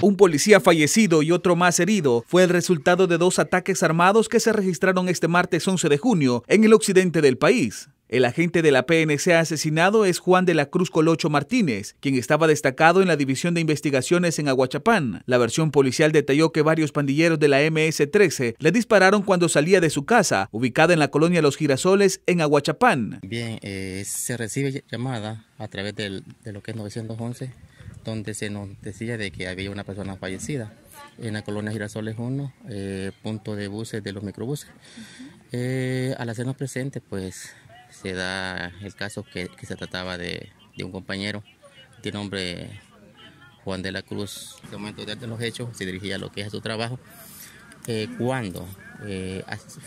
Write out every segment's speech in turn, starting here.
Un policía fallecido y otro más herido fue el resultado de dos ataques armados que se registraron este martes 11 de junio en el occidente del país. El agente de la PNC asesinado es Juan de la Cruz Colocho Martínez, quien estaba destacado en la División de Investigaciones en Aguachapán. La versión policial detalló que varios pandilleros de la MS-13 le dispararon cuando salía de su casa, ubicada en la colonia Los Girasoles, en Aguachapán. Bien, eh, se recibe llamada a través de lo que es 911 donde se nos decía de que había una persona fallecida en la colonia Girasoles 1, eh, punto de buses de los microbuses. Eh, al hacernos presente pues se da el caso que, se trataba de, un compañero de nombre Juan de la Cruz. En el momento de los hechos se dirigía a lo que es a su trabajo, eh, cuando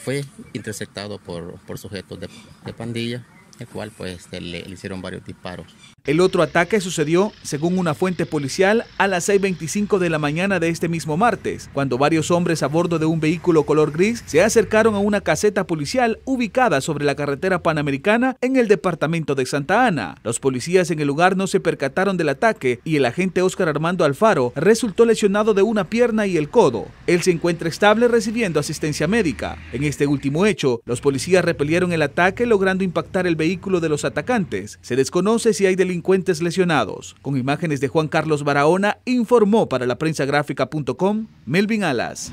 fue interceptado por, sujetos de pandilla el cual pues le, hicieron varios disparos. El otro ataque sucedió, según una fuente policial, a las 6.25 de la mañana de este mismo martes, cuando varios hombres a bordo de un vehículo color gris se acercaron a una caseta policial ubicada sobre la carretera panamericana en el departamento de Santa Ana. Los policías en el lugar no se percataron del ataque y el agente Óscar Armando Alfaro resultó lesionado de una pierna y el codo. Él se encuentra estable recibiendo asistencia médica. En este último hecho, los policías repelieron el ataque logrando impactar el vehículo de los atacantes. Se desconoce si hay delincuentes lesionados. Con imágenes de Juan Carlos Barahona, informó para la prensa gráfica.com Melvin Alas.